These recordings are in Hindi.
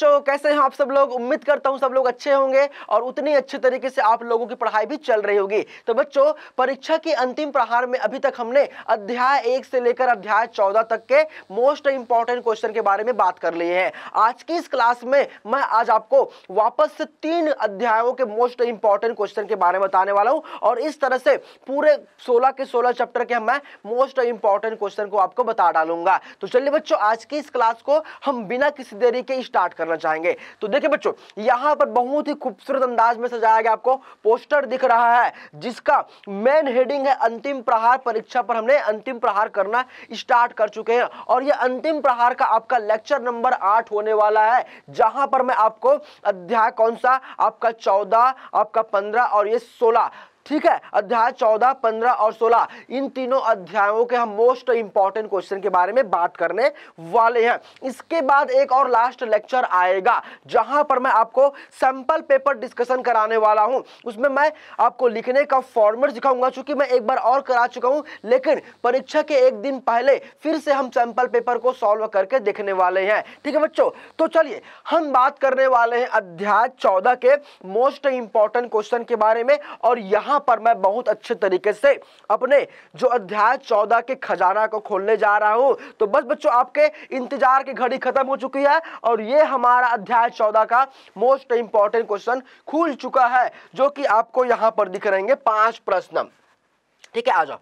बच्चों कैसे हैं आप सब लोग उम्मीद करता हूं सब लोग अच्छे होंगे और उतनी अच्छे तरीके से आप लोगों की पढ़ाई भी चल रही होगी तो बच्चों परीक्षा के अंतिम प्रहार में अभी तक हमने अध्याय एक से लेकर अध्याय चौदह तक के मोस्ट इंपॉर्टेंट क्वेश्चन के बारे में बात कर लिए हैं आज की इस क्लास में मैं आज आपको वापस से तीन अध्यायों के मोस्ट इंपॉर्टेंट क्वेश्चन के बारे में बताने वाला हूँ और इस तरह से पूरे सोलह के सोलह चैप्टर के मैं मोस्ट इंपॉर्टेंट क्वेश्चन को आपको बता डालूंगा तो चलिए बच्चों आज की इस क्लास को हम बिना किसी देरी के स्टार्ट कर करना चाहेंगे तो देखिए बच्चों यहां पर बहुत ही खूबसूरत अंदाज में सजाया गया आपको पोस्टर दिख रहा है जिसका मेन हेडिंग है अंतिम प्रहार परीक्षा पर हमने अंतिम प्रहार करना स्टार्ट कर चुके हैं और यह अंतिम प्रहार का आपका लेक्चर नंबर आठ होने वाला है जहां पर मैं आपको अध्याय कौन सा आपका चौदह आपका पंद्रह और ये सोलह ठीक है अध्याय 14, 15 और 16 इन तीनों अध्यायों के हम मोस्ट इंपॉर्टेंट क्वेश्चन के बारे में बात करने वाले हैं इसके बाद एक और लास्ट लेक्चर आएगा जहां पर मैं आपको सैंपल पेपर डिस्कशन कराने वाला हूं उसमें मैं आपको लिखने का फॉर्मेट दिखाऊंगा चूंकि मैं एक बार और करा चुका हूं लेकिन परीक्षा के एक दिन पहले फिर से हम सैंपल पेपर को सॉल्व करके देखने वाले हैं ठीक है बच्चों तो चलिए हम बात करने वाले हैं अध्याय चौदह के मोस्ट इंपॉर्टेंट क्वेश्चन के बारे में और यहां यहाँ पर मैं बहुत अच्छे तरीके से अपने जो अध्याय चौदह के खजाना को खोलने जा रहा हूँ तो बस बच्चों आपके इंतजार की घड़ी खत्म हो चुकी है और ये हमारा अध्याय चौदह का मोस्ट इंपॉर्टेंट क्वेश्चन खुल चुका है जो कि आपको यहाँ पर दिख रहे पांच प्रश्न ठीक है आ जाओ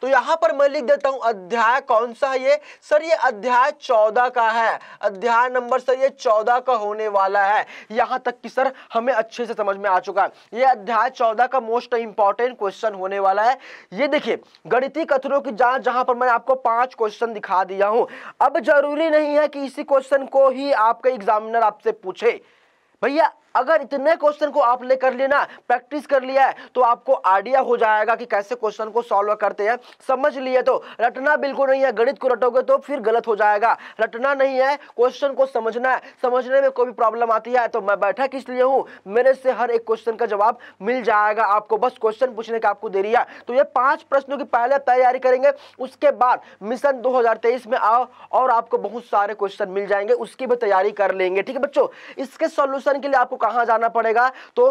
तो यहाँ पर मैं लिख देता हूं अध्याय कौन सा है ये सर ये अध्याय चौदह का है अध्याय नंबर सर ये चौदह का होने वाला है यहां तक कि सर हमें अच्छे से समझ में आ चुका है ये अध्याय चौदह का मोस्ट इंपॉर्टेंट क्वेश्चन होने वाला है ये देखिए गणितीय कथनों की जांच जहां पर मैं आपको पांच क्वेश्चन दिखा दिया हूं अब जरूरी नहीं है कि इसी क्वेश्चन को ही आपका एग्जामिनर आपसे पूछे भैया अगर इतने क्वेश्चन को आप लेकर लेना प्रैक्टिस कर लिया है तो आपको आइडिया हो जाएगा कि कैसे क्वेश्चन को सॉल्व करते हैं समझ लिए तो रटना बिल्कुल नहीं है गणित को रटोगे तो फिर गलत हो जाएगा रटना नहीं है क्वेश्चन को समझना है समझने में कोई भी प्रॉब्लम आती है तो मैं बैठा किस लिए हूँ मेरे से हर एक क्वेश्चन का जवाब मिल जाएगा आपको बस क्वेश्चन पूछने का आपको देरी है तो ये पांच प्रश्नों की पहले तैयारी करेंगे उसके बाद मिशन दो में आओ और आपको बहुत सारे क्वेश्चन मिल जाएंगे उसकी भी तैयारी कर लेंगे ठीक है बच्चों इसके सॉल्यूशन के लिए आपको कहाँ जाना पड़ेगा तो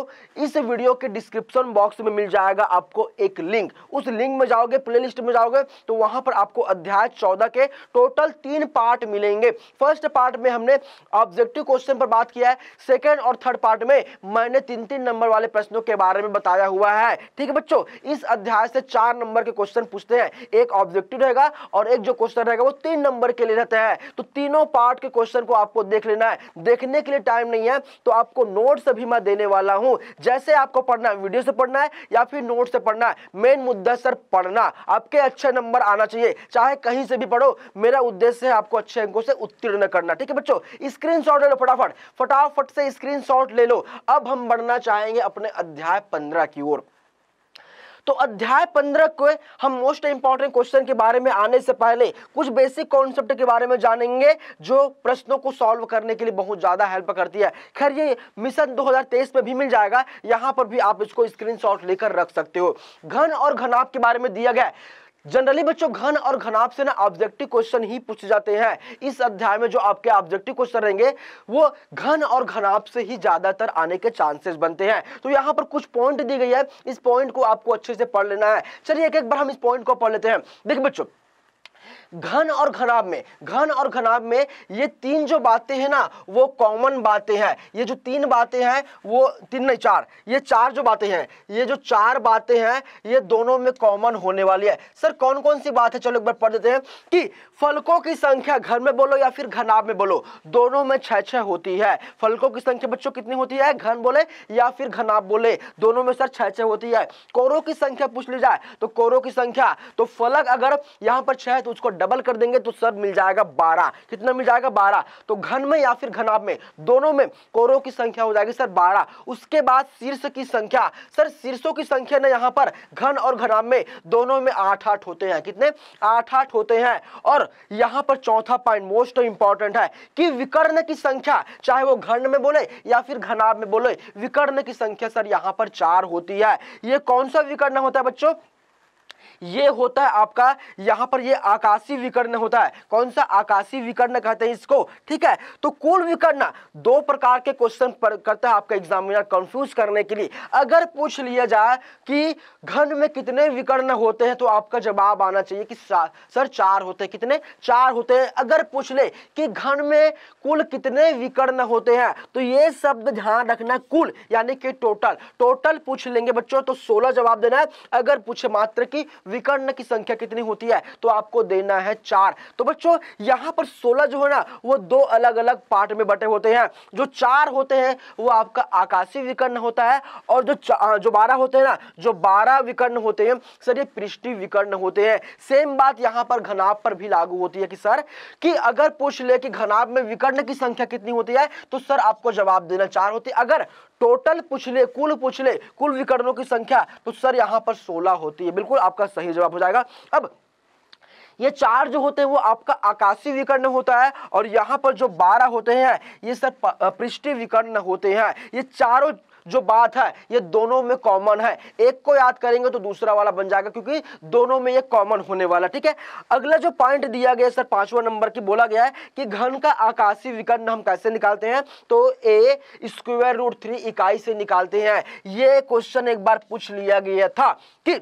इस वीडियो के डिस्क्रिप्शन बॉक्स में मिल जाएगा आपको एक लिंक उस लिंक में जाओगे प्ले में जाओगे तो वहां पर आपको अध्याय चौदह के टोटल तीन पार्ट मिलेंगे फर्स्ट पार्ट में हमने ऑब्जेक्टिव क्वेश्चन पर बात किया है सेकेंड और थर्ड पार्ट में मैंने तीन तीन नंबर वाले प्रश्नों के बारे में बताया हुआ है ठीक है बच्चों इस अध्याय से चार नंबर के क्वेश्चन पूछते हैं एक ऑब्जेक्टिव रहेगा और एक जो क्वेश्चन रहेगा वो तीन नंबर के लिए रहते हैं तो तीनों पार्ट के क्वेश्चन को आपको देख लेना है देखने के लिए टाइम नहीं है तो आपको नोट नोट्स भी मैं देने वाला हूं जैसे आपको पढ़ना है वीडियो से पढ़ना है या फिर नोट से पढ़ना है मेन मुद्दा सर पढ़ना आपके अच्छे नंबर आना चाहिए चाहे कहीं से भी पढ़ो मेरा उद्देश्य है आपको अच्छे अंकों से उत्तीर्ण करना ठीक है बच्चों स्क्रीन ले लो फटाफट फटाफट से स्क्रीन ले लो अब हम बढ़ना चाहेंगे अपने अध्याय पंद्रह की ओर तो अध्याय पंद्रह को हम मोस्ट इंपॉर्टेंट क्वेश्चन के बारे में आने से पहले कुछ बेसिक कॉन्सेप्ट के बारे में जानेंगे जो प्रश्नों को सॉल्व करने के लिए बहुत ज़्यादा हेल्प करती है खैर ये मिशन 2023 में भी मिल जाएगा यहां पर भी आप इसको स्क्रीनशॉट लेकर रख सकते हो घन और घनाप के बारे में दिया गया जनरली बच्चों घन और घनाभ से ना ऑब्जेक्टिव क्वेश्चन ही पूछे जाते हैं इस अध्याय में जो आपके ऑब्जेक्टिव क्वेश्चन रहेंगे वो घन और घनाभ से ही ज्यादातर आने के चांसेस बनते हैं तो यहाँ पर कुछ पॉइंट दी गई है इस पॉइंट को आपको अच्छे से पढ़ लेना है चलिए एक एक बार हम इस पॉइंट को पढ़ लेते हैं देखिए बच्चों घन और घनाभ में घन और घनाभ में ये तीन जो बातें हैं ना वो कॉमन बातें हैं ये जो तीन बातें हैं वो तीन नहीं चार ये चार जो बातें हैं ये जो चार बातें हैं ये दोनों में कॉमन होने वाली है सर कौन कौन सी बात है चलो एक बार पढ़ देते हैं कि फलकों की संख्या घन में बोलो या फिर घनाभ में बोलो दोनों में छः छः होती है फलकों की संख्या बच्चों कितनी होती है घन बोले या फिर घनाभ बोले दोनों में सर छः छः होती है कोरों की संख्या पूछ ली जाए तो कोरों की संख्या तो फलक अगर यहाँ पर छः है तो उसको डबल कर देंगे तो सर मिल जाएगा बारह कितना मिल जाएगा बारह तो घन में या फिर घनाभ में दोनों में कोरों की संख्या हो जाएगी सर बारह उसके बाद शीर्ष की संख्या सर शीर्षों की संख्या ना यहाँ पर घन और घनाभ में दोनों में आठ आठ होते हैं कितने आठ आठ होते हैं और यहाँ पर चौथा पॉइंट मोस्ट इंपॉर्टेंट है कि विकर्ण की संख्या चाहे वो घन में बोले या फिर घनाभ में बोले विकर्ण की संख्या सर यहाँ पर चार होती है ये कौन सा विकर्ण होता है बच्चों ये होता है आपका यहाँ पर ये आकाशीय विकर्ण होता है कौन सा आकाशीय विकर्ण कहते हैं इसको ठीक है तो कुल विकर्ण दो प्रकार के क्वेश्चन करता है आपका एग्जामिनर कंफ्यूज करने के लिए अगर पूछ लिया जाए कि घन में कितने विकर्ण होते हैं तो आपका जवाब आना चाहिए कि सर चार होते हैं कितने चार होते हैं अगर पूछ ले कि घन में कुल कितने विकर्ण होते हैं तो ये शब्द ध्यान रखना कुल यानी कि टोटल टोटल पूछ लेंगे बच्चों तो सोलह जवाब देना है अगर पूछे मात्र की विकर्ण की संख्या कितनी होती है तो आपको देना है चार तो बच्चों यहां पर सोलह जो है ना वो दो अलग अलग पार्ट में बटे होते हैं जो चार होते हैं वो आपका आकाशीय विकर्ण होता है और जो जो बारह होते हैं ना जो बारह विकर्ण होते हैं सर ये पृष्ठी विकर्ण होते हैं सेम बात यहाँ पर घनाभ पर भी लागू होती है कि सर कि अगर पूछ ले कि घनाभ में विकर्ण की संख्या कितनी होती है तो सर आपको जवाब देना चार होती है अगर टोटल पूछ ले कुल पूछ ले कुल विकर्णों की संख्या तो सर यहाँ पर सोलह होती है बिल्कुल आपका सही जवाब हो जाएगा अब ये चार जो होते हैं वो आपका आकाशीय विकर्ण होता है और यहाँ पर जो बारह होते हैं ये सर पृष्ठी विकर्ण होते हैं ये चारों जो बात है ये दोनों में कॉमन है एक को याद करेंगे तो दूसरा वाला बन जाएगा क्योंकि दोनों में ये कॉमन होने वाला ठीक है अगला जो पॉइंट दिया गया सर पांचवा नंबर की बोला गया है कि घन का आकाशीय विकर्ण हम कैसे निकालते हैं तो ए स्क्वायर रूट थ्री इकाई से निकालते हैं ये क्वेश्चन एक बार पूछ लिया गया था कि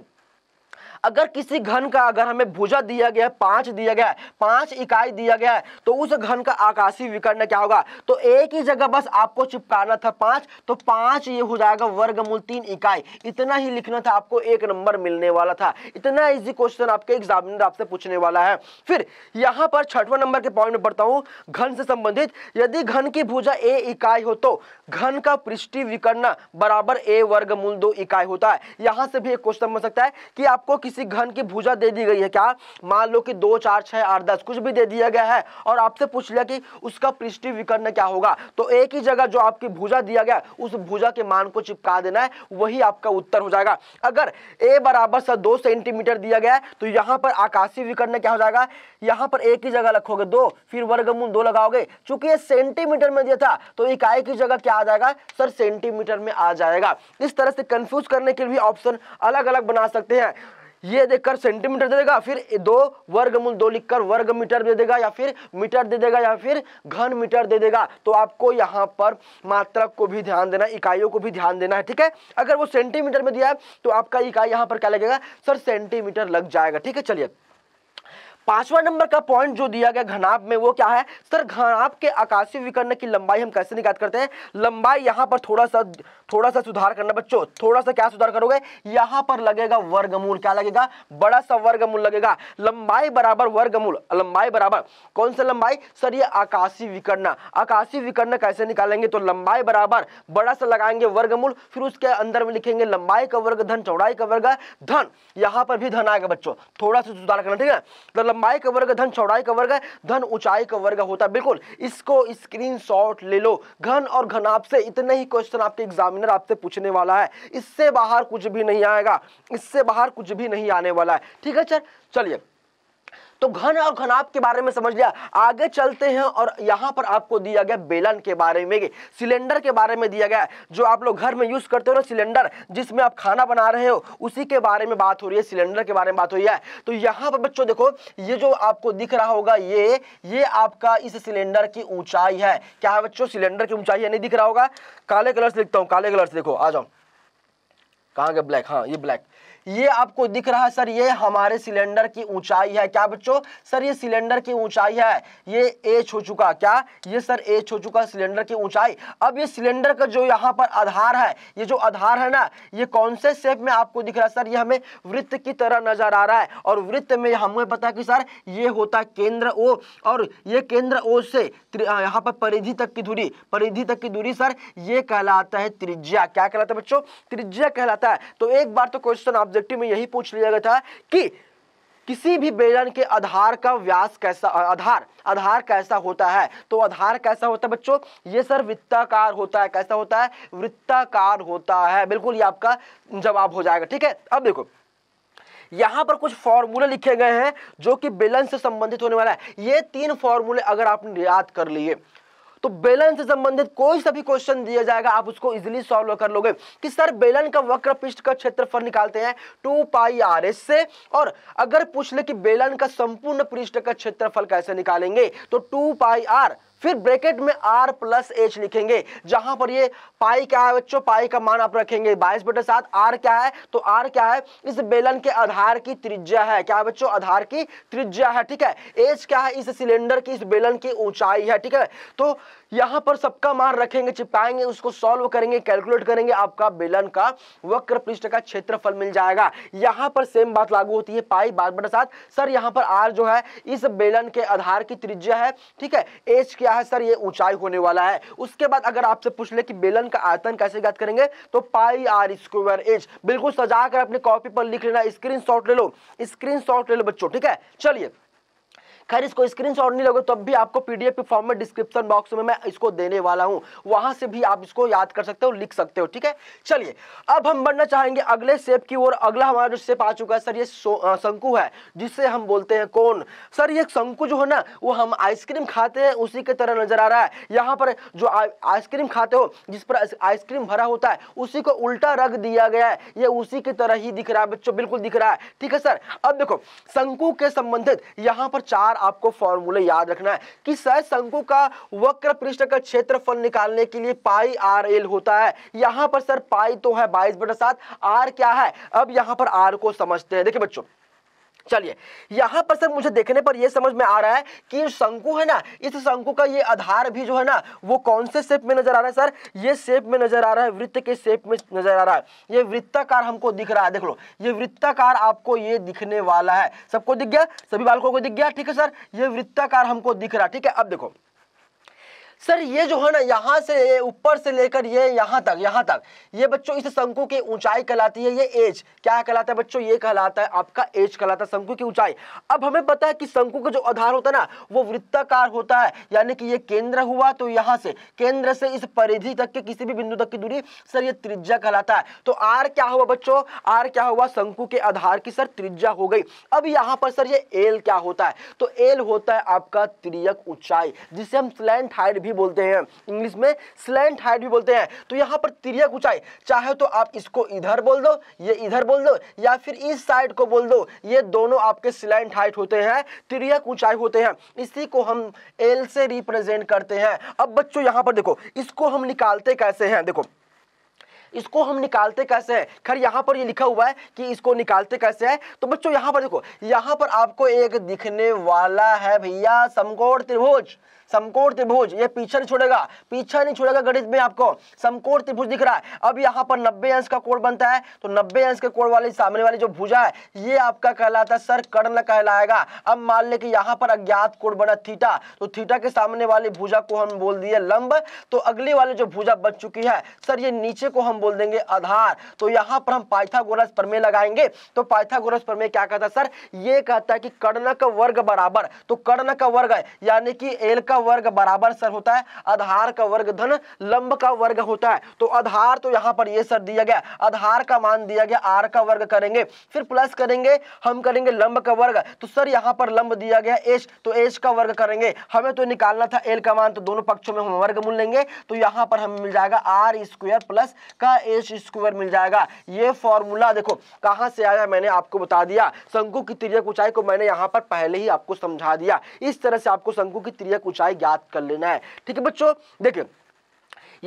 अगर किसी घन का अगर हमें भुजा दिया गया है पांच दिया गया है पांच इकाई दिया गया है तो उस घन का आकाशीय विकर्ण क्या होगा तो एक ही जगह बस आपको चिपकाना था पांच तो पांच ये हो जाएगा वर्गमूल तीन इकाई इतना ही लिखना था आपको एक नंबर मिलने वाला था इतना इजी क्वेश्चन आपके एग्जामिनर आपसे पूछने वाला है फिर यहाँ पर छठवा नंबर के पॉइंट पढ़ता हूं घन से संबंधित यदि घन की भूजा ए इकाई हो तो घन का पृष्ठी विकर्ण बराबर ए वर्गमूल दो इकाई होता है यहां से भी एक क्वेश्चन बन सकता है कि आपको किसी किसी घन की भुजा दे दी गई है क्या मान लो कि दो चार छह आठ दस कुछ भी दे दिया गया है और आपसे पूछ लिया कि उसका पृष्ठी विकर्ण क्या होगा तो एक ही जगह जो आपकी भुजा दिया गया उस भुजा के मान को चिपका देना है वही आपका उत्तर हो जाएगा अगर ए बराबर सा दो सेंटीमीटर दिया गया है तो यहाँ पर आकाशीय विकर्ण क्या हो जाएगा यहाँ पर एक ही जगह रखोगे दो फिर वर्गमूल दो लगाओगे चूंकि ये सेंटीमीटर में दिया था तो इकाई की जगह क्या आ जाएगा सर सेंटीमीटर में आ जाएगा इस तरह से कंफ्यूज करने के लिए ऑप्शन अलग अलग बना सकते हैं ये देखकर सेंटीमीटर दे देगा फिर दो वर्गमूल दो लिखकर वर्ग मीटर दे देगा या फिर मीटर दे देगा या फिर घन मीटर दे देगा तो आपको यहाँ पर मात्रक को भी ध्यान देना इकाइयों को भी ध्यान देना है ठीक है अगर वो सेंटीमीटर में दिया है तो आपका इकाई यहाँ पर क्या लगेगा सर सेंटीमीटर लग जाएगा ठीक है चलिए पांचवा नंबर का पॉइंट जो दिया गया घनाप में वो क्या है सर घनाप के आकाशीय विकर्ण की लंबाई हम कैसे निकाल करते हैं लंबाई यहाँ पर थोड़ा सा थोड़ा सा सुधार करना बच्चों थोड़ा सा क्या सुधार करोगे यहां पर लगेगा वर्गमूल क्या लगेगा बड़ा सा वर्गमूल लगेगा लंबाई बराबर वर्गमूल लंबाई बराबर कौन सा लंबाई सर ये आकाशीय विकर्ण आकाशीय विकर्ण कैसे निकालेंगे तो लंबाई बराबर बड़ा सा लगाएंगे वर्गमूल फिर उसके अंदर में लिखेंगे लंबाई का वर्ग धन चौड़ाई का वर्ग धन यहां पर भी धन आएगा बच्चों थोड़ा सा सुधार करना ठीक है तो लंबाई का वर्ग धन चौड़ाई का वर्ग धन ऊंचाई का वर्ग होता है बिल्कुल इसको स्क्रीन ले लो घन और घनाप से इतने ही क्वेश्चन आपके एग्जाम प्रश्न आपसे पूछने वाला है इससे बाहर कुछ भी नहीं आएगा इससे बाहर कुछ भी नहीं आने वाला है ठीक है सर चलिए तो घन और घनाभ के बारे में समझ लिया आगे चलते हैं और यहां पर आपको दिया गया बेलन के बारे में सिलेंडर के बारे में दिया गया जो आप लोग घर में यूज करते हो ना सिलेंडर जिसमें आप खाना बना रहे हो उसी के बारे में बात हो रही है सिलेंडर के बारे में बात हो रही है तो यहां पर बच्चों देखो ये जो आपको दिख रहा होगा ये ये आपका इस सिलेंडर की ऊंचाई है क्या है बच्चों सिलेंडर की ऊंचाई नहीं दिख रहा होगा काले कलर से लिखता हूं काले कलर से देखो आ जाओ कहाँ गया ब्लैक हाँ ये ब्लैक ये आपको दिख रहा है सर ये हमारे सिलेंडर की ऊंचाई है क्या बच्चों सर ये सिलेंडर की ऊंचाई है ये एच हो चुका क्या ये सर एच हो चुका सिलेंडर की ऊंचाई अब ये सिलेंडर का जो यहाँ पर आधार है ये जो आधार है ना ये कौन से शेप में आपको दिख रहा है सर ये हमें वृत्त की तरह नजर आ रहा है और वृत्त में हमें पता कि सर ये होता केंद्र ओ और ये केंद्र ओ से यहाँ पर परिधि तक की दूरी परिधि तक की दूरी सर ये कहलाता है त्रिज्या क्या कहलाता है बच्चों त्रिज्या कहलाता है तो एक बार तो क्वेश्चन आप ऑब्जेक्टिव में यही पूछ लिया गया था कि किसी भी बेलन के आधार का व्यास कैसा आधार आधार कैसा होता है तो आधार कैसा होता है बच्चों ये सर वृत्ताकार होता है कैसा होता है वृत्ताकार होता है बिल्कुल ये आपका जवाब हो जाएगा ठीक है अब देखो यहाँ पर कुछ फॉर्मूले लिखे गए हैं जो कि बेलन से संबंधित होने वाला है ये तीन फॉर्मूले अगर आपने याद कर लिए तो बेलन से संबंधित कोई सा भी क्वेश्चन दिया जाएगा आप उसको इजिली सॉल्व कर लोगे कि सर बेलन का वक्र पृष्ठ का क्षेत्रफल निकालते हैं टू पाई आर एस से और अगर पूछ ले कि बेलन का संपूर्ण पृष्ठ का क्षेत्रफल कैसे निकालेंगे तो टू पाई आर फिर ब्रैकेट में आर प्लस एच लिखेंगे जहां पर ये पाई क्या है बच्चों पाई का मान आप रखेंगे बाईस बटे सात आर क्या है तो आर क्या है इस बेलन के आधार की त्रिज्या है क्या है बच्चों आधार की त्रिज्या है ठीक है एच क्या है इस सिलेंडर की इस बेलन की ऊंचाई है ठीक है तो यहां पर सबका मान रखेंगे चिपाएंगे उसको सॉल्व करेंगे कैलकुलेट करेंगे आपका बेलन का वक्र पृष्ठ का क्षेत्रफल मिल जाएगा यहां पर सेम बात लागू होती है पाई बार बटा सात सर यहां पर आर जो है इस बेलन के आधार की त्रिज्या है ठीक है एच क्या है सर ये ऊंचाई होने वाला है उसके बाद अगर आपसे पूछ ले कि बेलन का आयतन कैसे ज्ञात करेंगे तो पाई आर स्क्वायर एच बिल्कुल सजा कर अपनी कॉपी पर लिख लेना स्क्रीन ले लो स्क्रीन ले लो बच्चों ठीक है चलिए खैर इसको स्क्रीनशॉट नहीं लगे तब भी आपको पीडीएफ के फॉर्म में डिस्क्रिप्शन बॉक्स में मैं इसको देने वाला हूं वहां से भी आप इसको याद कर सकते हो लिख सकते हो ठीक है चलिए अब हम बढ़ना चाहेंगे अगले सेप की ओर अगला हमारा जो सेप आ चुका है सर ये शंकु है जिससे हम बोलते हैं कौन सर ये शंकु जो है ना वो हम आइसक्रीम खाते हैं उसी की तरह नजर आ रहा है यहाँ पर जो आइसक्रीम खाते हो जिस पर आइसक्रीम भरा होता है उसी को उल्टा रख दिया गया है ये उसी की तरह ही दिख रहा है बच्चों बिल्कुल दिख रहा है ठीक है सर अब देखो शंकु के संबंधित यहाँ पर चार बार आपको फॉर्मूले याद रखना है कि शंकु का वक्र पृष्ठ का क्षेत्रफल निकालने के लिए पाई आर एल होता है यहां पर सर पाई तो है बाईस बटा सात आर क्या है अब यहां पर आर को समझते हैं देखिए बच्चों चलिए यहां पर सर मुझे देखने पर यह समझ में आ रहा है कि शंकु है ना इस शंकु का ये आधार भी जो है ना वो कौन से शेप में नजर आ रहा है सर ये शेप में नजर आ रहा है वृत्त के शेप में नजर आ रहा है ये वृत्ताकार हमको दिख रहा है देख लो ये वृत्ताकार आपको ये दिखने वाला है सबको दिख गया सभी बालकों को दिख गया ठीक है सर ये वृत्ताकार हमको दिख रहा है ठीक है अब देखो सर ये जो है ना यहाँ से ऊपर से लेकर ये यहाँ तक यहाँ तक ये बच्चों इस शंकु की ऊंचाई कहलाती है ये एज क्या कहलाता है बच्चों ये कहलाता है आपका एज कहलाता है शंकु की ऊंचाई अब हमें पता है कि शंकु का जो आधार होता है ना वो वृत्ताकार होता है यानी कि ये केंद्र हुआ तो यहाँ से केंद्र से इस परिधि तक के किसी भी बिंदु तक की दूरी सर ये त्रिज्या कहलाता है तो आर क्या हुआ बच्चों आर क्या हुआ शंकु के आधार की सर त्रिज्या हो गई अब यहाँ पर सर ये एल क्या होता है तो एल होता है आपका त्रियक ऊंचाई जिसे हम स्लैंड हाइट भी भी बोलते हैं इंग्लिश में स्लैंट हाइट भी बोलते हैं तो यहाँ पर तिरक ऊंचाई चाहे तो आप इसको इधर बोल दो ये इधर बोल दो या फिर इस साइड को बोल दो ये दोनों आपके स्लैंट हाइट होते हैं तिरक ऊंचाई होते हैं इसी को हम एल से रिप्रेजेंट करते हैं अब बच्चों यहाँ पर देखो इसको हम निकालते कैसे हैं देखो इसको हम निकालते कैसे हैं खैर यहाँ पर ये लिखा हुआ है कि इसको निकालते कैसे हैं तो बच्चों यहाँ पर देखो यहाँ पर आपको एक दिखने वाला है भैया समकोण त्रिभुज समकोण त्रिभुज ये पीछे नहीं छोड़ेगा पीछे नहीं छोड़ेगा गणित में आपको समकोण त्रिभुज दिख रहा है अब यहाँ पर नब्बे अंश का कोण बनता है तो नब्बे अंश के कोण वाली सामने वाली जो भुजा है ये आपका कहलाता है सर कर्ण कहलाएगा अब मान ले कि यहाँ पर अज्ञात कोण बना थीटा तो थीटा के सामने वाली भूजा को हम बोल दिए लंब तो अगली वाली जो भूजा बच चुकी है सर ये नीचे को हम बोल देंगे आधार तो यहाँ पर हम पाइथागोरस प्रमेय लगाएंगे तो पाइथागोरस प्रमेय क्या कहता है सर ये कहता है कि कर्ण का वर्ग बराबर तो कर्ण का वर्ग है यानी कि एल का वर्ग बराबर सर होता है आधार का वर्ग धन लंब का वर्ग होता है तो आधार तो यहां पर ये सर दिया गया आधार का मान दिया गया आर का वर्ग करेंगे फिर प्लस करेंगे हम करेंगे लंब का वर्ग तो सर यहां पर लंब दिया गया एच तो एच का वर्ग करेंगे हमें तो निकालना था एल का मान तो दोनों पक्षों में हम वर्ग मूल लेंगे तो यहां पर हमें मिल जाएगा आर स्क्वेयर प्लस का एच स्क्वेयर मिल जाएगा ये फॉर्मूला देखो कहां से आया मैंने आपको बता दिया शंकु की तिरक ऊंचाई को मैंने यहां पर पहले ही आपको समझा दिया इस तरह से आपको शंकु की तिरक ऊंचाई है याद कर लेना है ठीक है बच्चों देखिए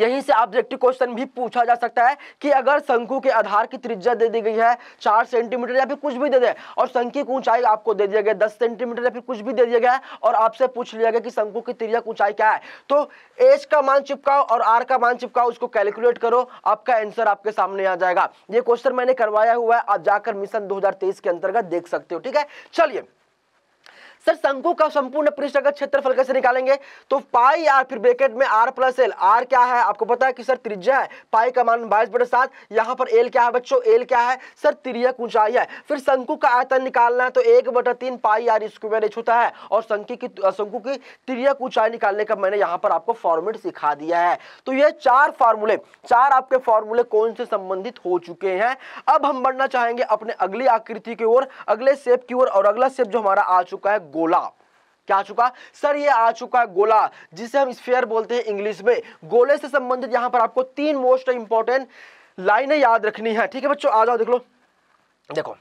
यहीं से ऑब्जेक्टिव क्वेश्चन भी पूछा जा सकता है कि अगर शंकु के आधार की त्रिज्या दे दी गई है चार सेंटीमीटर या फिर कुछ भी दे दे और शंकु की ऊंचाई आपको दे दिया गया दस सेंटीमीटर या फिर कुछ भी दे दिया गया और आपसे पूछ लिया गया कि शंकु की त्रिज्या की ऊंचाई क्या है तो एच का मान चिपकाओ और आर का मान चिपकाओ उसको कैलकुलेट करो आपका आंसर आपके सामने आ जाएगा ये क्वेश्चन मैंने करवाया हुआ है आप जाकर मिशन दो के अंतर्गत देख सकते हो ठीक है चलिए सर शंकु का संपूर्ण पृष्ठ अगर क्षेत्रफल कैसे निकालेंगे तो पाई आर फिर ब्रेकेट में आर प्लस एल आर क्या है आपको पता है कि सर त्रिज्या है पाई का मान बाईस बटे सात यहाँ पर एल क्या है बच्चों एल क्या है सर तिरक ऊंचाई है फिर शंकु का आयतन निकालना है तो एक बटा तीन पाई आर स्क्वायर एच होता है और शंकु की शंकु की तिरक ऊंचाई निकालने का मैंने यहाँ पर आपको फॉर्मेट सिखा दिया है तो ये चार फार्मूले चार आपके फॉर्मूले कौन से संबंधित हो चुके हैं अब हम बढ़ना चाहेंगे अपने अगली आकृति की ओर अगले सेप की ओर और अगला सेप जो हमारा आ चुका है गोला क्या आ चुका सर ये आ चुका है गोला जिसे हम स्फेयर बोलते हैं इंग्लिश में गोले से संबंधित यहां पर आपको तीन मोस्ट इंपॉर्टेंट लाइनें याद रखनी है ठीक है बच्चों आ जाओ देख लो देखो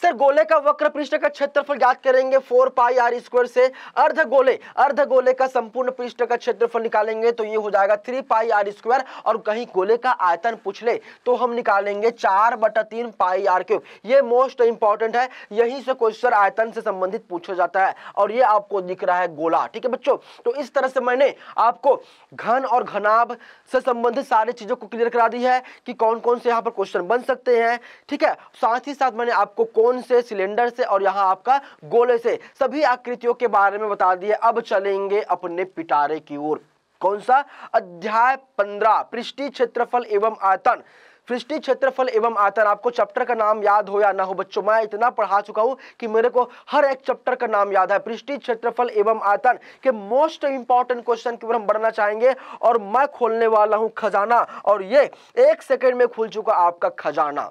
सर गोले का वक्र पृष्ठ का क्षेत्रफल ज्ञात करेंगे फोर पाई आर स्क्वायर से अर्ध गोले अर्ध गोले का संपूर्ण पृष्ठ का क्षेत्रफल निकालेंगे तो ये हो जाएगा थ्री पाई आर स्क्वायर और कहीं गोले का आयतन पूछ ले तो हम निकालेंगे चार बटा तीन पाई आर क्यूब ये मोस्ट इंपॉर्टेंट है यही से क्वेश्चन आयतन से संबंधित पूछा जाता है और ये आपको दिख रहा है गोला ठीक है बच्चों तो इस तरह से मैंने आपको घन और घनाभ से संबंधित सारी चीजों को क्लियर करा दी है कि कौन कौन से यहाँ पर क्वेश्चन बन सकते हैं ठीक है साथ ही साथ मैंने आपको कोन से सिलेंडर से और यहाँ आपका गोले से सभी आकृतियों के बारे में बता दिए अब चलेंगे अपने पिटारे की ओर कौन सा अध्याय पंद्रह पृष्ठी क्षेत्रफल एवं आयतन पृष्ठी क्षेत्रफल एवं आयतन आपको चैप्टर का नाम याद हो या ना हो बच्चों मैं इतना पढ़ा चुका हूँ कि मेरे को हर एक चैप्टर का नाम याद है पृष्ठी क्षेत्रफल एवं आयतन के मोस्ट इंपॉर्टेंट क्वेश्चन की ओर हम बढ़ना चाहेंगे और मैं खोलने वाला हूँ खजाना और ये एक सेकेंड में खुल चुका आपका खजाना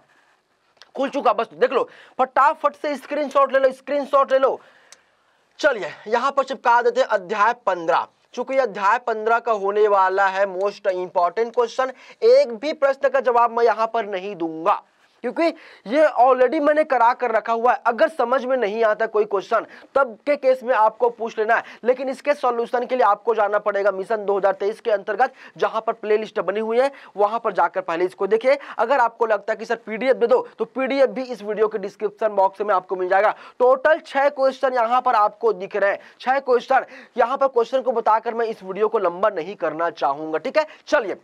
खुल चुका बस देख लो फटाफट से शॉट ले लो शॉट ले लो चलिए यहाँ पर चिपका देते हैं अध्याय पंद्रह चूंकि अध्याय पंद्रह का होने वाला है मोस्ट इंपॉर्टेंट क्वेश्चन एक भी प्रश्न का जवाब मैं यहाँ पर नहीं दूंगा क्योंकि ये ऑलरेडी मैंने करा कर रखा हुआ है अगर समझ में नहीं आता कोई क्वेश्चन तब के केस में आपको पूछ लेना है लेकिन इसके सॉल्यूशन के लिए आपको जाना पड़ेगा मिशन 2023 के अंतर्गत जहां पर प्लेलिस्ट बनी हुई है वहां पर जाकर पहले इसको देखिए अगर आपको लगता है कि सर पीडीएफ दे दो तो पीडीएफ भी इस वीडियो के डिस्क्रिप्शन बॉक्स में आपको मिल जाएगा टोटल छह क्वेश्चन यहाँ पर आपको दिख रहे हैं छह क्वेश्चन यहाँ पर क्वेश्चन को बताकर मैं इस वीडियो को लंबा नहीं करना चाहूंगा ठीक है चलिए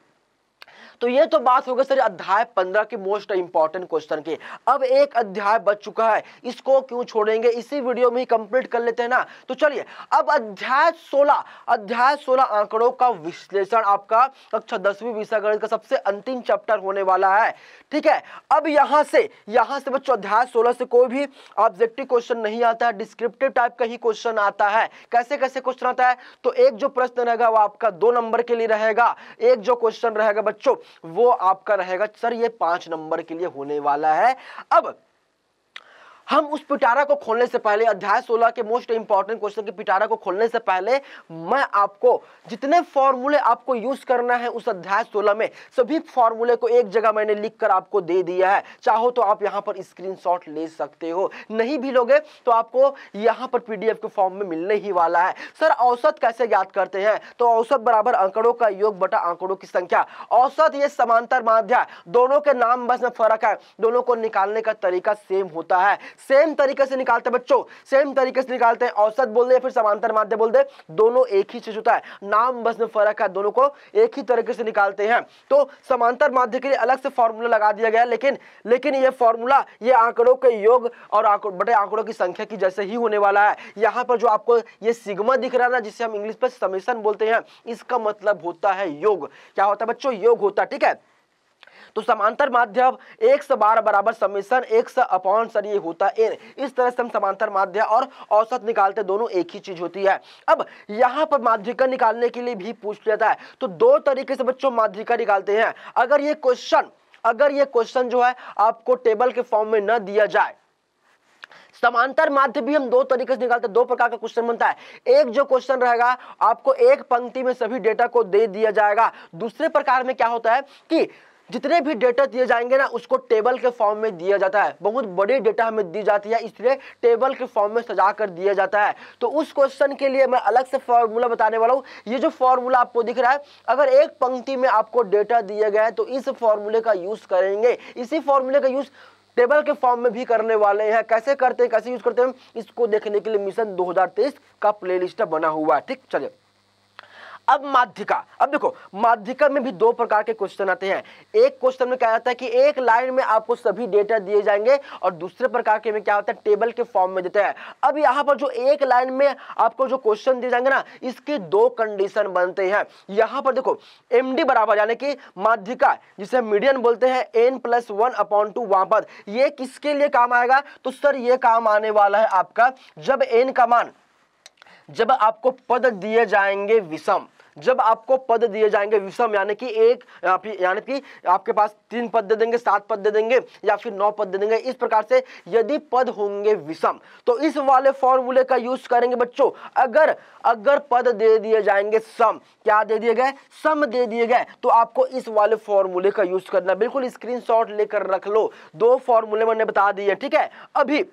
तो ये तो बात हो गई सर अध्याय पंद्रह की मोस्ट इंपॉर्टेंट क्वेश्चन की अब एक अध्याय बच चुका है इसको क्यों छोड़ेंगे इसी वीडियो में ही कंप्लीट कर लेते हैं ना तो चलिए अब अध्याय सोलह अध्याय सोलह आंकड़ों का विश्लेषण आपका कक्षा दसवीं विषय गणित का सबसे अंतिम चैप्टर होने वाला है ठीक है अब यहाँ से यहाँ से बच्चों अध्याय सोलह से कोई भी ऑब्जेक्टिव क्वेश्चन नहीं आता है डिस्क्रिप्टिव टाइप का ही क्वेश्चन आता है कैसे कैसे क्वेश्चन आता है तो एक जो प्रश्न रहेगा वो आपका दो नंबर के लिए रहेगा एक जो क्वेश्चन रहेगा बच्चों वो आपका रहेगा सर ये पांच नंबर के लिए होने वाला है अब हम उस पिटारा को खोलने से पहले अध्याय 16 के मोस्ट इंपॉर्टेंट क्वेश्चन के पिटारा को खोलने से पहले मैं आपको जितने फॉर्मूले आपको यूज करना है उस अध्याय 16 में सभी फॉर्मूले को एक जगह मैंने लिख कर आपको दे दिया है चाहो तो आप यहाँ पर स्क्रीन ले सकते हो नहीं भी लोगे तो आपको यहाँ पर पीडीएफ के फॉर्म में मिलने ही वाला है सर औसत कैसे ज्ञात करते हैं तो औसत बराबर आंकड़ों का योग बटा आंकड़ों की संख्या औसत ये समांतर माध्यम दोनों के नाम बस में फर्क है दोनों को निकालने का तरीका सेम होता है सेम तरीके से निकालते हैं बच्चों सेम तरीके से निकालते हैं औसत बोल दे फिर समांतर माध्य बोल दे दोनों एक ही चीज होता है नाम बस में फर्क है दोनों को एक ही तरीके से निकालते हैं तो समांतर माध्य के लिए अलग से फॉर्मूला लगा दिया गया लेकिन लेकिन ये फॉर्मूला ये आंकड़ों के योग और बड़े आंकड़ों की संख्या की जैसे ही होने वाला है यहाँ पर जो आपको ये सिग्मा दिख रहा है ना जिसे हम इंग्लिश पर समेसन बोलते हैं इसका मतलब होता है योग क्या होता है बच्चों योग होता है ठीक है तो समांतर माध्यम एक एक्स बार बराबर समीशन एक एक्स अपॉन सर ये होता है एन इस तरह से हम समांतर माध्य और औसत निकालते दोनों एक ही चीज होती है अब यहाँ पर माध्यिका निकालने के लिए भी पूछ लेता है तो दो तरीके से बच्चों माध्यिका निकालते हैं अगर ये क्वेश्चन अगर ये क्वेश्चन जो है आपको टेबल के फॉर्म में न दिया जाए समांतर माध्य भी हम दो तरीके से निकालते हैं दो प्रकार का क्वेश्चन बनता है एक जो क्वेश्चन रहेगा आपको एक पंक्ति में सभी डेटा को दे दिया जाएगा दूसरे प्रकार में क्या होता है कि जितने भी डेटा दिए जाएंगे ना उसको टेबल के फॉर्म में दिया जाता है बहुत बड़ी डेटा हमें दी जाती है इसलिए टेबल के फॉर्म में सजा कर दिया जाता है तो उस क्वेश्चन के लिए मैं अलग से फॉर्मूला बताने वाला हूँ ये जो फॉर्मूला आपको दिख रहा है अगर एक पंक्ति में आपको डेटा दिए गए हैं तो इस फॉर्मूले का यूज़ करेंगे इसी फॉर्मूले का यूज़ टेबल के फॉर्म में भी करने वाले हैं कैसे करते हैं कैसे यूज़ करते हैं इसको देखने के लिए मिशन 2023 का प्लेलिस्ट बना हुआ है ठीक चलिए अब माध्यिका अब देखो माध्यिका में भी दो प्रकार के क्वेश्चन आते हैं एक क्वेश्चन में क्या होता है कि एक लाइन में आपको सभी डेटा दिए जाएंगे और दूसरे प्रकार के में क्या होता है टेबल के फॉर्म में देते हैं अब यहां पर जो एक लाइन में आपको जो क्वेश्चन दिए जाएंगे ना इसके दो कंडीशन बनते हैं यहां पर देखो एम बराबर यानी कि माध्यिका जिसे मीडियन बोलते हैं n plus one upon two वहां पर ये किसके लिए काम आएगा तो सर ये काम आने वाला है आपका जब एन का मान जब आपको पद दिए जाएंगे विषम जब आपको पद दिए जाएंगे विषम यानी कि एक यानी कि आपके पास तीन पद दे देंगे सात पद दे देंगे या फिर नौ पद दे देंगे इस प्रकार से यदि पद होंगे विषम तो इस वाले फॉर्मूले का यूज करेंगे बच्चों अगर अगर पद दे दिए जाएंगे सम क्या दे दिए गए सम दे दिए गए तो आपको इस वाले फॉर्मूले का यूज करना बिल्कुल स्क्रीन लेकर रख लो दो फॉर्मूले मैंने बता दिए ठीक है अभी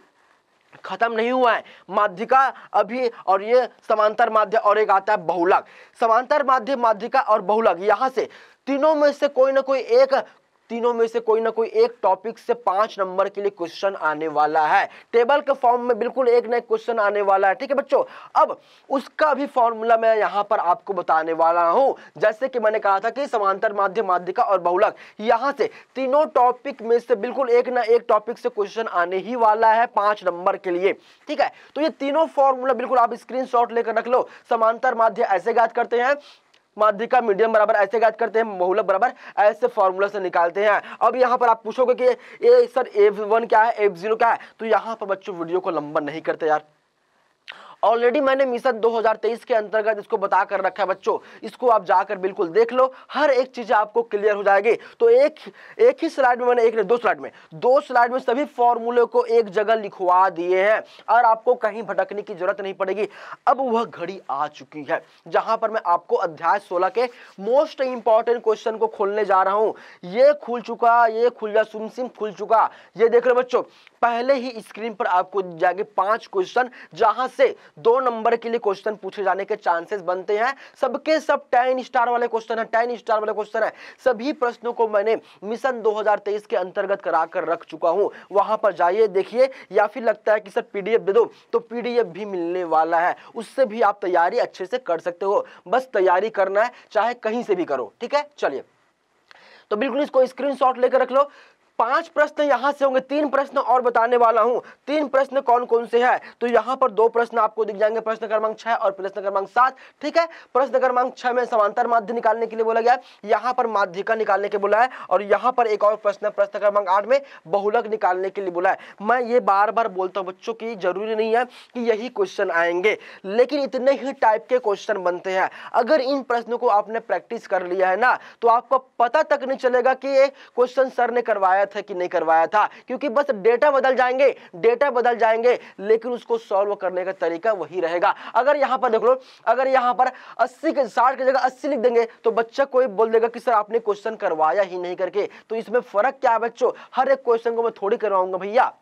खत्म नहीं हुआ है माध्यिका अभी और ये समांतर माध्य और एक आता है बहुलक समांतर माध्य माध्यिका और बहुलक यहाँ से तीनों में से कोई ना कोई एक तीनों में से कोई ना कोई एक टॉपिक से पांच नंबर के लिए क्वेश्चन आने वाला है टेबल के फॉर्म में बिल्कुल एक ना एक क्वेश्चन आने वाला है ठीक है बच्चों अब उसका भी फॉर्मूला मैं यहां पर आपको बताने वाला हूं जैसे कि मैंने कहा था कि समांतर माध्यम माध्यिका और बहुलक यहां से तीनों टॉपिक में से बिल्कुल एक ना एक टॉपिक से क्वेश्चन आने ही वाला है पांच नंबर के लिए ठीक है तो ये तीनों फॉर्मूला बिल्कुल आप स्क्रीन लेकर रख लो समांतर माध्यम ऐसे याद करते हैं माध्यिका मीडियम बराबर ऐसे ज्ञात करते हैं बहुलक बराबर ऐसे फॉर्मूला से निकालते हैं अब यहाँ पर आप पूछोगे कि ये सर एफ वन क्या है एफ जीरो क्या है तो यहाँ पर बच्चों वीडियो को लंबा नहीं करते यार ऑलरेडी मैंने मिशन 2023 के अंतर्गत इसको बता कर रखा है बच्चों इसको आप जाकर बिल्कुल देख लो हर एक चीज़ आपको क्लियर हो जाएगी तो एक एक ही स्लाइड में मैंने एक दो स्लाइड में दो स्लाइड में सभी फॉर्मूले को एक जगह लिखवा दिए हैं और आपको कहीं भटकने की जरूरत नहीं पड़ेगी अब वह घड़ी आ चुकी है जहां पर मैं आपको अध्याय सोलह के मोस्ट इंपॉर्टेंट क्वेश्चन को खोलने जा रहा हूं ये खुल चुका ये खुल जा सुम सिम खुल चुका ये देख लो बच्चों पहले ही स्क्रीन पर आपको जाएंगे पांच क्वेश्चन जहां से दो नंबर के लिए क्वेश्चन पूछे जाने के चांसेस बनते हैं सबके सब टेन स्टार वाले क्वेश्चन है टेन स्टार वाले क्वेश्चन है सभी प्रश्नों को मैंने मिशन दो के अंतर्गत करा कर रख चुका हूँ वहां पर जाइए देखिए या फिर लगता है कि सर पी दे दो तो पी भी मिलने वाला है उससे भी आप तैयारी अच्छे से कर सकते हो बस तैयारी करना है चाहे कहीं से भी करो ठीक है चलिए तो बिल्कुल इसको स्क्रीनशॉट लेकर रख लो पांच प्रश्न यहाँ से होंगे तीन प्रश्न और बताने वाला हूँ तीन प्रश्न कौन कौन से है तो यहाँ पर दो प्रश्न आपको दिख जाएंगे प्रश्न क्रमांक छह और प्रश्न क्रमांक सात ठीक है प्रश्न क्रमांक छह में समांतर माध्य निकालने के लिए बोला गया है यहाँ पर माध्यिका निकालने के बोला है और यहाँ पर एक और प्रश्न प्रश्न क्रमांक आठ में बहुलक निकालने के लिए बोला है मैं ये बार बार बोलता हूँ बच्चों की जरूरी नहीं है कि यही क्वेश्चन आएंगे लेकिन इतने ही टाइप के क्वेश्चन बनते हैं अगर इन प्रश्नों को आपने प्रैक्टिस कर लिया है ना तो आपको पता तक नहीं चलेगा कि ये क्वेश्चन सर ने करवाया था कि नहीं करवाया था क्योंकि बस डेटा बदल जाएंगे डेटा बदल जाएंगे लेकिन उसको सॉल्व करने का तरीका वही रहेगा अगर यहाँ पर देख लो अगर यहाँ पर अस्सी के साठ की जगह अस्सी लिख देंगे तो बच्चा कोई बोल देगा कि सर आपने क्वेश्चन करवाया ही नहीं करके तो इसमें फर्क क्या है बच्चों हर एक क्वेश्चन को मैं थोड़ी करवाऊंगा भैया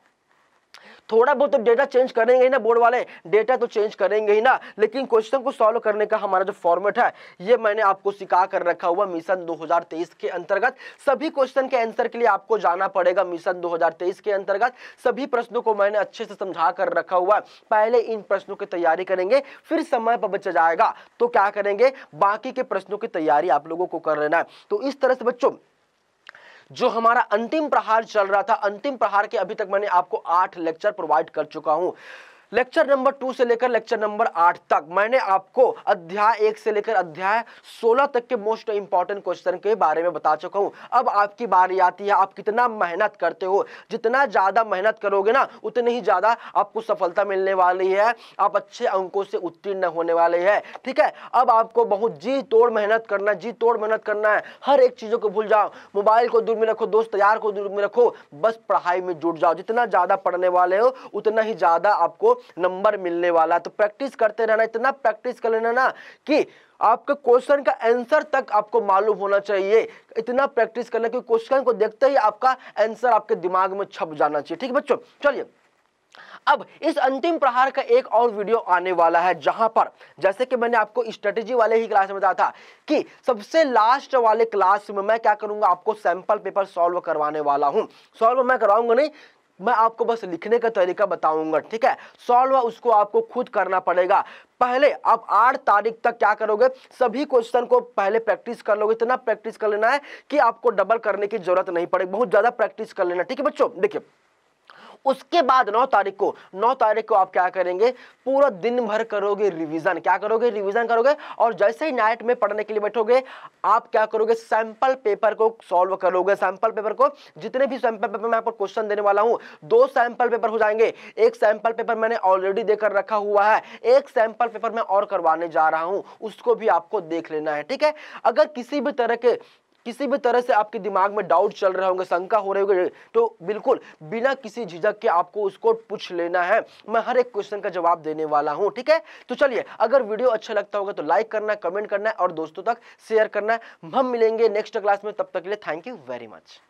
थोड़ा बहुत तो डेटा चेंज करेंगे ही ना बोर्ड वाले डेटा तो चेंज करेंगे ही ना लेकिन क्वेश्चन को सॉल्व करने का हमारा जो फॉर्मेट है ये मैंने आपको सिखा कर रखा हुआ मिशन 2023 के अंतर्गत सभी क्वेश्चन के आंसर के लिए आपको जाना पड़ेगा मिशन 2023 के अंतर्गत सभी प्रश्नों को मैंने अच्छे से समझा कर रखा हुआ पहले इन प्रश्नों की तैयारी करेंगे फिर समय पर बचा जाएगा तो क्या करेंगे बाकी के प्रश्नों की तैयारी आप लोगों को कर लेना है तो इस तरह से बच्चों जो हमारा अंतिम प्रहार चल रहा था अंतिम प्रहार के अभी तक मैंने आपको आठ लेक्चर प्रोवाइड कर चुका हूं लेक्चर नंबर टू से लेकर लेक्चर नंबर आठ तक मैंने आपको अध्याय एक से लेकर अध्याय सोलह तक के मोस्ट इंपॉर्टेंट क्वेश्चन के बारे में बता चुका हूँ अब आपकी बारी आती है आप कितना मेहनत करते हो जितना ज़्यादा मेहनत करोगे ना उतनी ही ज़्यादा आपको सफलता मिलने वाली है आप अच्छे अंकों से उत्तीर्ण होने वाले हैं ठीक है अब आपको बहुत जी तोड़ मेहनत करना है जी तोड़ मेहनत करना है हर एक चीज़ों को भूल जाओ मोबाइल को दूर में रखो दोस्त यार को दूर में रखो बस पढ़ाई में जुट जाओ जितना ज़्यादा पढ़ने वाले हो उतना ही ज़्यादा आपको नंबर मिलने वाला तो प्रैक्टिस करते रहना इतना प्रैक्टिस कर लेना ना कि आपके क्वेश्चन का आंसर तक आपको मालूम होना चाहिए इतना प्रैक्टिस करना कि क्वेश्चन को देखते ही आपका आंसर आपके दिमाग में छप जाना चाहिए ठीक है बच्चों चलिए अब इस अंतिम प्रहार का एक और वीडियो आने वाला है जहां पर जैसे कि मैंने आपको स्ट्रेटेजी वाले ही क्लास में बताया था कि सबसे लास्ट वाले क्लास में मैं क्या करूंगा आपको सैंपल पेपर सॉल्व करवाने वाला हूं सॉल्व मैं कराऊंगा नहीं मैं आपको बस लिखने का तरीका बताऊंगा ठीक है सॉल्व उसको आपको खुद करना पड़ेगा पहले आप आठ तारीख तक क्या करोगे सभी क्वेश्चन को पहले प्रैक्टिस कर लोगे इतना प्रैक्टिस कर लेना है कि आपको डबल करने की जरूरत नहीं पड़ेगी बहुत ज़्यादा प्रैक्टिस कर लेना ठीक है बच्चों देखिए उसके बाद नौ तारीख को नौ तारीख को आप क्या करेंगे पूरा दिन भर करोगे रिवीजन क्या करोगे रिवीजन करोगे और जैसे ही नाइट में पढ़ने के लिए बैठोगे आप क्या करोगे सैंपल पेपर को सॉल्व करोगे सैंपल पेपर को जितने भी सैंपल पेपर मैं आपको क्वेश्चन देने वाला हूं दो सैंपल पेपर हो जाएंगे एक सैंपल पेपर मैंने ऑलरेडी देकर रखा हुआ है एक सैंपल पेपर मैं और करवाने जा रहा हूं उसको भी आपको देख लेना है ठीक है अगर किसी भी तरह के किसी भी तरह से आपके दिमाग में डाउट चल रहे होंगे शंका हो रही होगी तो बिल्कुल बिना किसी झिझक के आपको उसको पूछ लेना है मैं हर एक क्वेश्चन का जवाब देने वाला हूँ ठीक है तो चलिए अगर वीडियो अच्छा लगता होगा तो लाइक करना कमेंट करना और दोस्तों तक शेयर करना हम मिलेंगे नेक्स्ट क्लास में तब तक के लिए थैंक यू वेरी मच